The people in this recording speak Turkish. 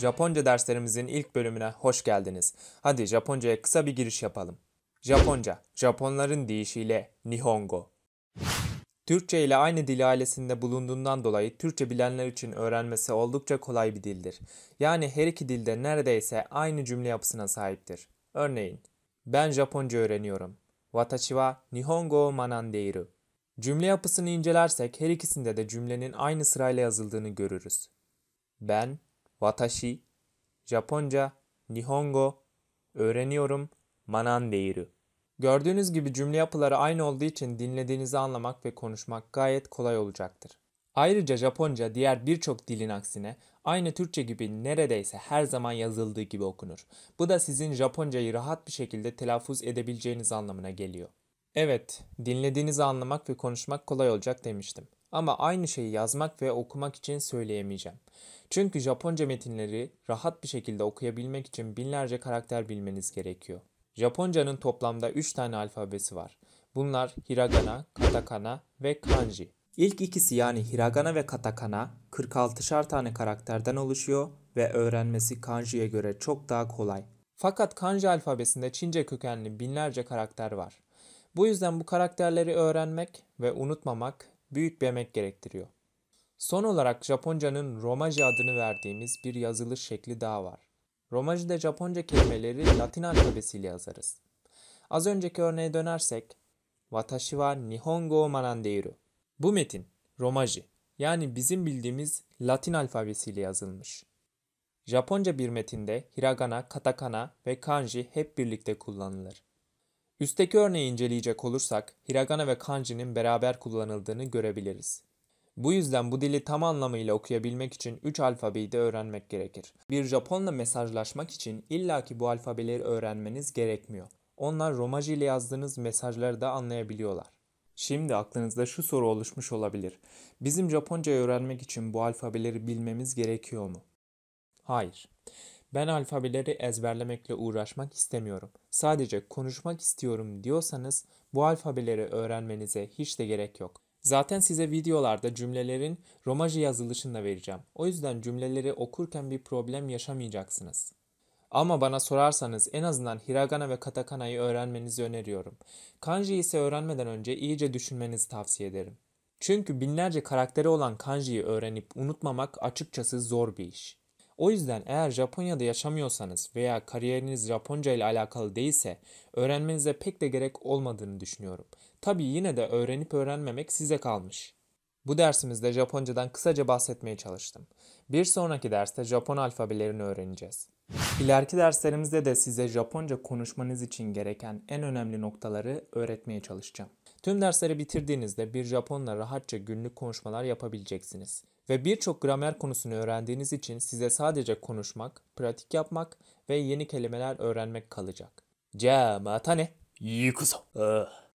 Japonca derslerimizin ilk bölümüne hoş geldiniz. Hadi Japonca'ya kısa bir giriş yapalım. Japonca, Japonların deyişiyle Nihongo. Türkçe ile aynı dil ailesinde bulunduğundan dolayı Türkçe bilenler için öğrenmesi oldukça kolay bir dildir. Yani her iki dilde neredeyse aynı cümle yapısına sahiptir. Örneğin, ben Japonca öğreniyorum. Watashi wa Nihongo o manandeiru. Cümle yapısını incelersek her ikisinde de cümlenin aynı sırayla yazıldığını görürüz. Ben watashi, Japonca, Nihongo, öğreniyorum, manan deiru. Gördüğünüz gibi cümle yapıları aynı olduğu için dinlediğinizi anlamak ve konuşmak gayet kolay olacaktır. Ayrıca Japonca diğer birçok dilin aksine aynı Türkçe gibi neredeyse her zaman yazıldığı gibi okunur. Bu da sizin Japoncayı rahat bir şekilde telaffuz edebileceğiniz anlamına geliyor. Evet, dinlediğinizi anlamak ve konuşmak kolay olacak demiştim. Ama aynı şeyi yazmak ve okumak için söyleyemeyeceğim. Çünkü Japonca metinleri rahat bir şekilde okuyabilmek için binlerce karakter bilmeniz gerekiyor. Japonca'nın toplamda 3 tane alfabesi var. Bunlar hiragana, katakana ve kanji. İlk ikisi yani hiragana ve katakana 46'şar tane karakterden oluşuyor ve öğrenmesi kanjiye göre çok daha kolay. Fakat kanji alfabesinde Çince kökenli binlerce karakter var. Bu yüzden bu karakterleri öğrenmek ve unutmamak büyük bir emek gerektiriyor. Son olarak Japonca'nın Romaji adını verdiğimiz bir yazılış şekli daha var. Romaji'de Japonca kelimeleri Latin alfabesiyle yazarız. Az önceki örneğe dönersek Watashi wa Nihongo o manandeiru. Bu metin Romaji yani bizim bildiğimiz Latin alfabesiyle yazılmış. Japonca bir metinde hiragana, katakana ve kanji hep birlikte kullanılır. Üstteki örneği inceleyecek olursak hiragana ve kanji'nin beraber kullanıldığını görebiliriz. Bu yüzden bu dili tam anlamıyla okuyabilmek için 3 alfabeyi de öğrenmek gerekir. Bir Japonla mesajlaşmak için illaki bu alfabeleri öğrenmeniz gerekmiyor. Onlar Romaji ile yazdığınız mesajları da anlayabiliyorlar. Şimdi aklınızda şu soru oluşmuş olabilir. Bizim Japonca öğrenmek için bu alfabeleri bilmemiz gerekiyor mu? Hayır. Ben alfabeleri ezberlemekle uğraşmak istemiyorum. Sadece konuşmak istiyorum diyorsanız bu alfabeleri öğrenmenize hiç de gerek yok. Zaten size videolarda cümlelerin Romaji yazılışında vereceğim. O yüzden cümleleri okurken bir problem yaşamayacaksınız. Ama bana sorarsanız en azından hiragana ve katakana'yı öğrenmenizi öneriyorum. Kanji ise öğrenmeden önce iyice düşünmenizi tavsiye ederim. Çünkü binlerce karakteri olan kanjiyi öğrenip unutmamak açıkçası zor bir iş. O yüzden eğer Japonya'da yaşamıyorsanız veya kariyeriniz Japonca ile alakalı değilse öğrenmenize pek de gerek olmadığını düşünüyorum. Tabii yine de öğrenip öğrenmemek size kalmış. Bu dersimizde Japoncadan kısaca bahsetmeye çalıştım. Bir sonraki derste Japon alfabelerini öğreneceğiz. İleriki derslerimizde de size Japonca konuşmanız için gereken en önemli noktaları öğretmeye çalışacağım. Tüm dersleri bitirdiğinizde bir Japonla rahatça günlük konuşmalar yapabileceksiniz. Ve birçok gramer konusunu öğrendiğiniz için size sadece konuşmak, pratik yapmak ve yeni kelimeler öğrenmek kalacak. Ja, mata ne? Yukuso. Ah.